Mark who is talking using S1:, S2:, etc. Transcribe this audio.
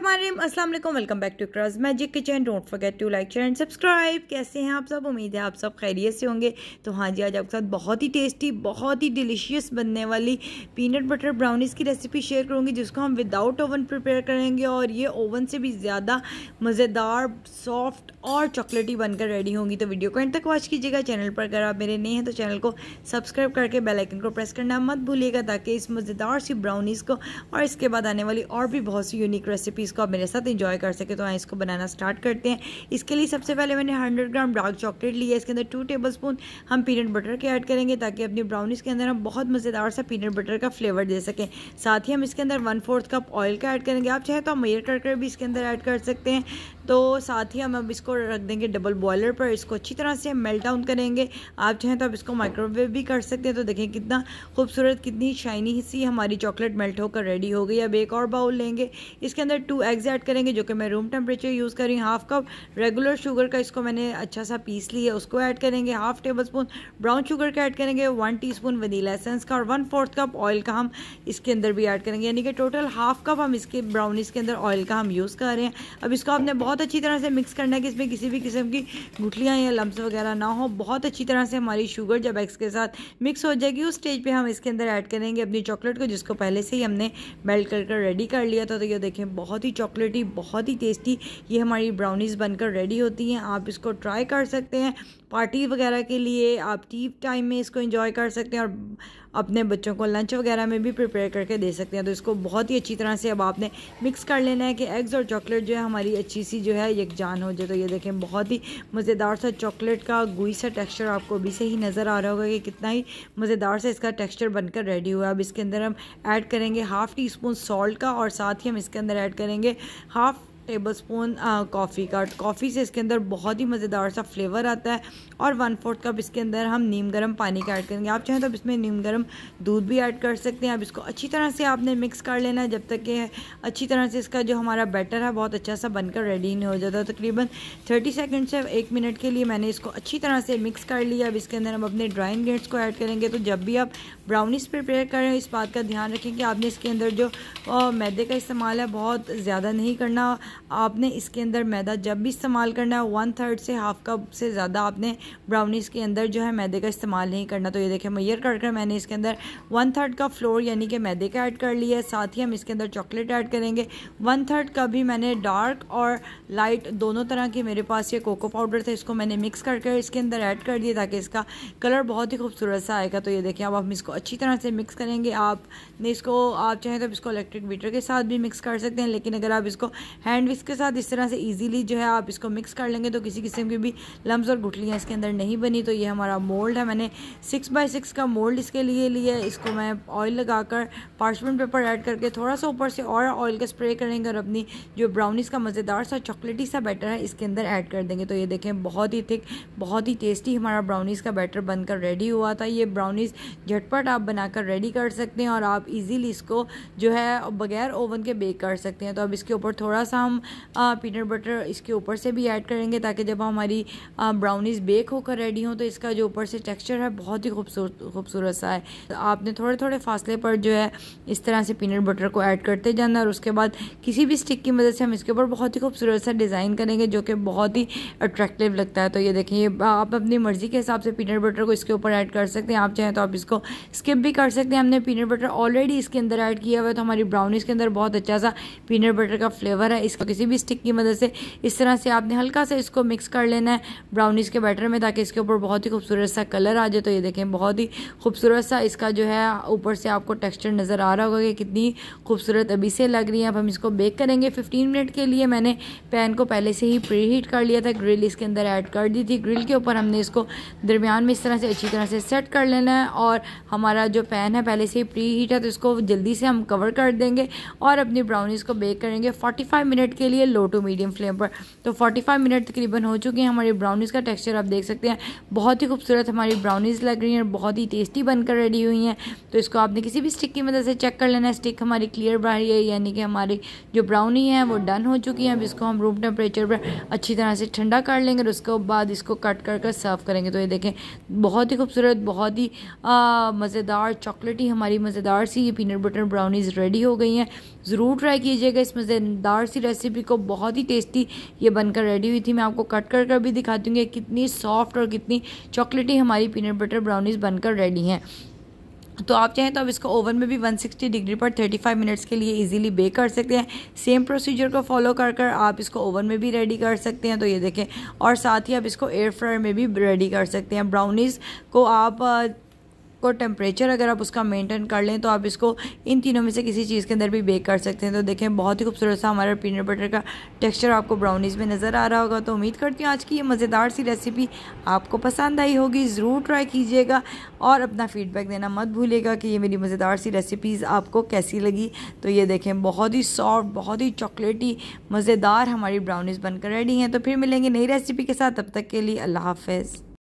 S1: बिस्मिल्लाम welcome back to cross magic kitchen don't forget to like share and subscribe कैसे हैं आप सब उम्मीद है आप सब खैरियत से होंगे तो हाँ जी आज आपके साथ बहुत ही टेस्टी बहुत ही डिलीशियस बनने वाली पीनट बटर ब्राउनीज़ की रेसिपी शेयर करूँगी जिसको हम विदाउट ओवन प्रिपेयर करेंगे और ये ओवन से भी ज़्यादा मज़ेदार सॉफ्ट और चॉकलेटी बनकर रेडी होंगी तो वीडियो को एंड तक वॉच कीजिएगा चैनल पर अगर आप मेरे नए हैं तो चैनल को सब्सक्राइब करके बेलाइकन को प्रेस करना मत भूलिएगा ताकि इस मज़ेदार सी ब्राउनीज़ को और इसके बाद आने वाली और भी बहुत सी यूनिक रेसिपी रेसिपीज़ को आप मेरे साथ इंजॉय कर सके तो आए इसको बनाना स्टार्ट करते हैं इसके लिए सबसे पहले मैंने हंड्रेड ग्राम डार्क चॉकलेट लिया इसके अंदर टू टेबल स्पून हम पीनट बटर के ऐड करेंगे ताकि अपनी ब्राउनीज़ के अंदर हम बहुत मज़ेदार सा पीनट बटर का फ्लेवर दे सकें साथ ही हम इसके अंदर वन फोर्थ कप ऑयल का ऐड करेंगे आप चाहे तो हम एयर कर भी इसके अंदर ऐड कर सकते हैं तो साथ ही हम अब इसको रख देंगे डबल बॉयलर पर इसको अच्छी तरह से मेल्ट डाउन करेंगे आप चाहें तो आप इसको माइक्रोवेव भी कर सकते हैं तो देखें कितना खूबसूरत कितनी शाइनी सी हमारी चॉकलेट मेल्ट होकर रेडी हो गई अब एक और बाउल लेंगे इसके अंदर टू एग्स ऐड करेंगे जो कि मैं रूम टेम्परेचर यूज़ कर रही हूँ हाफ कप रेगुलर शुगर का इसको मैंने अच्छा सा पीस लिया उसको ऐड करेंगे half tablespoon brown sugar का ऐड करेंगे one teaspoon vanilla essence का और वन फोर्थ कप ऑयल का हम इसके अंदर भी ऐड करेंगे यानी कि टोटल हाफ कप हम इसके ब्राउनीज के अंदर ऑयल का हम यूज़ कर रहे हैं अब इसको आपने बहुत अच्छी तरह से मिक्स करना है कि इसमें किसी भी किस्म की गुठलियाँ या लम्स वगैरह ना हो बहुत अच्छी तरह से हमारी शुगर जब एग्स के साथ मिक्स हो जाएगी उस स्टेज पर हम इसके अंदर ऐड करेंगे अपनी चॉकलेट को जिसको पहले से ही हमने मेल्ट कर रेडी कर लिया था तो ये देखें बहुत बहुत ही चॉकलेटी बहुत ही टेस्टी ये हमारी ब्राउनीज़ बनकर रेडी होती हैं आप इसको ट्राई कर सकते हैं पार्टी वगैरह के लिए आप टी टाइम में इसको इंजॉय कर सकते हैं और अपने बच्चों को लंच वगैरह में भी प्रिपेयर करके दे सकते हैं तो इसको बहुत ही अच्छी तरह से अब आपने मिक्स कर लेना है कि एग्स और चॉकलेट जो है हमारी अच्छी सी जो है यकजान हो जाए तो ये देखें बहुत ही मज़ेदार सा चॉकलेट का गुई सा टेक्स्चर आपको अभी से ही नज़र आ रहा होगा कि कितना ही मज़ेदार सा इसका टेक्स्चर बनकर रेडी हुआ अब इसके अंदर हम ऐड करेंगे हाफ़ टी स्पून सॉल्ट का और साथ ही हम इसके अंदर ऐड करेंगे हाफ़ टेबल स्पून कॉफ़ी का कॉफ़ी से इसके अंदर बहुत ही मज़ेदार सा फ्लेवर आता है और वन फोर्थ कप इसके अंदर हम नीम गर्म पानी का ऐड करेंगे आप चाहें तो आप इसमें नीम गर्म दूध भी ऐड कर सकते हैं अब इसको अच्छी तरह से आपने मिक्स कर लेना है जब तक कि अच्छी तरह से इसका जो हमारा बैटर है बहुत अच्छा सा बनकर रेडी नहीं हो जाता तकरीबन थर्टी सेकेंड से एक मिनट के लिए मैंने इसको अच्छी तरह से मिक्स कर लिया अब इसके अंदर हम अपने ड्राई इन्ग्रेड्स को ऐड करेंगे तो जब भी आप ब्राउनीस प्रिपेयर करें इस बात का ध्यान रखें कि आपने इसके अंदर जो मैदे का इस्तेमाल है बहुत ज़्यादा नहीं करना आपने इसके अंदर मैदा जब भी इस्तेमाल करना है वन थर्ड से हाफ कप से ज़्यादा आपने ब्राउनीज़ के अंदर जो है मैदे का इस्तेमाल नहीं करना तो ये देखें मैयर कर कर मैंने इसके अंदर वन थर्ड का फ्लोर यानी कि मैदे का ऐड कर लिया है साथ ही हम इसके अंदर चॉकलेट ऐड करेंगे वन थर्ड का भी मैंने डार्क और लाइट दोनों तरह के मेरे पास ये कोको पाउडर था इसको मैंने मिक्स कर कर इसके अंदर ऐड कर दिया ताकि इसका कलर बहुत ही खूबसूरत सा आएगा तो ये देखें अब हम इसको अच्छी तरह से मिक्स करेंगे आप इसको आप चाहें तो इसको इलेक्ट्रिक बीटर के साथ भी मिक्स कर सकते हैं लेकिन अगर आप इसको हैंड सैंडविच के साथ इस तरह से इजीली जो है आप इसको मिक्स कर लेंगे तो किसी किस्म की भी लम्ब और गुठलियाँ इसके अंदर नहीं बनी तो ये हमारा मोल्ड है मैंने सिक्स बाई सिक्स का मोल्ड इसके लिए लिया है इसको मैं ऑयल लगाकर पार्चमेंट पेपर ऐड करके थोड़ा सा ऊपर से और ऑयल का स्प्रे करेंगे और अपनी जो ब्राउनीज़ का मज़ेदार सा चॉकलेटी सा बैटर है इसके अंदर ऐड कर देंगे तो ये देखें बहुत ही थिक बहुत ही टेस्टी हमारा ब्राउनीज़ का बैटर बनकर रेडी हुआ था ये ब्राउनीज़ झटपट आप बनाकर रेडी कर सकते हैं और आप इजीली इसको जो है बगैर ओवन के बेक कर सकते हैं तो अब इसके ऊपर थोड़ा सा हम हम पीनट बटर इसके ऊपर से भी ऐड करेंगे ताकि जब हमारी ब्राउनीज़ बेक होकर रेडी हों तो इसका जो ऊपर से टेक्सचर है बहुत ही खूबसूरत खूबसूरत सा है तो आपने थोड़े थोड़े फासले पर जो है इस तरह से पीनट बटर को ऐड करते जाना और उसके बाद किसी भी स्टिक की मदद से हम इसके ऊपर बहुत ही खूबसूरत सा डिज़ाइन करेंगे जो कि बहुत ही अट्रैक्टिव लगता है तो ये देखें आप अपनी मर्ज़ी के हिसाब से पीनट बटर को इसके ऊपर ऐड कर सकते हैं आप चाहें तो आप इसको स्किप भी कर सकते हैं हमने पीनट बटर ऑलरेडी इसके अंदर ऐड किया हुआ है तो हमारी ब्राउनीज़ के अंदर बहुत अच्छा सा पीनट बटर का फ्लेवर है इसके तो किसी भी स्टिक की मदद से इस तरह से आपने हल्का सा इसको मिक्स कर लेना है ब्राउनीज के बैटर में ताकि इसके ऊपर बहुत ही खूबसूरत सा कलर आ जाए तो ये देखें बहुत ही खूबसूरत सा इसका जो है ऊपर से आपको टेक्स्चर नज़र आ रहा होगा कि कितनी खूबसूरत अभी से लग रही है अब हम इसको बेक करेंगे फिफ्टीन मिनट के लिए मैंने पैन को पहले से ही प्री हीट कर लिया था ग्रिल इसके अंदर ऐड कर दी थी ग्रिल के ऊपर हमने इसको दरमियान में इस तरह से अच्छी तरह से सेट कर लेना है और हमारा जो पैन है पहले से ही प्री हीट है तो इसको जल्दी से हम कवर कर देंगे और अपनी ब्राउनीज़ को बेक करेंगे 45 मिनट मिनट के लिए लो टू मीडियम फ्लेम पर तो 45 मिनट तकरीबन हो चुके हैं हमारी ब्राउनीज़ का टेक्सचर आप देख सकते हैं बहुत ही खूबसूरत हमारी ब्राउनीज़ लग रही हैं और बहुत ही टेस्टी बनकर रेडी हुई हैं तो इसको आपने किसी भी स्टिक की मदद से चेक कर लेना स्टिक हमारी क्लियर रही है यानी कि हमारी जो ब्राउनी है वो डन हो चुकी है अब इसको हम रूम टेम्परेचर पर अच्छी तरह से ठंडा कर लेंगे और उसके बाद इसको कट कर कर सर्व करेंगे तो ये देखें बहुत ही खूबसूरत बहुत ही मज़ेदार चॉकलेटी हमारी मज़ेदार सी ये पीनट बटर ब्राउनीज़ रेडी हो गई हैं ज़रूर ट्राई कीजिएगा इस मज़ेदार सी रेसिपी रेसिपी को बहुत ही टेस्टी ये बनकर रेडी हुई थी मैं आपको कट कर कर भी दिखा दूँगी कितनी सॉफ्ट और कितनी चॉकलेटी हमारी पीनट बटर ब्राउनीज़ बनकर रेडी हैं तो आप चाहें तो अब इसको ओवन में भी 160 डिग्री पर 35 मिनट्स के लिए इजीली बेक कर सकते हैं सेम प्रोसीजर को फॉलो कर कर आप इसको ओवन में भी रेडी कर सकते हैं तो ये देखें और साथ ही आप इसको एयर फ्रायर में भी रेडी कर सकते हैं ब्राउनीज़ को आप को टेम्परेचर अगर आप उसका मेंटेन कर लें तो आप इसको इन तीनों में से किसी चीज़ के अंदर भी बेक कर सकते हैं तो देखें बहुत ही खूबसूरत सा हमारा पीनट बटर का टेक्सचर आपको ब्राउनीज़ में नज़र आ रहा होगा तो उम्मीद करती हूँ आज की ये मज़ेदार सी रेसिपी आपको पसंद आई होगी ज़रूर ट्राई कीजिएगा और अपना फ़ीडबैक देना मत भूलिएगा कि ये मेरी मज़ेदार सी रेसिपीज़ आपको कैसी लगी तो ये देखें बहुत ही सॉफ्ट बहुत ही चॉकलेटी मज़ेदार हमारी ब्राउनीज़ बनकर रेडी हैं तो फिर मिलेंगे नई रेसिपी के साथ तब तक के लिए अल्लाह हाफिज़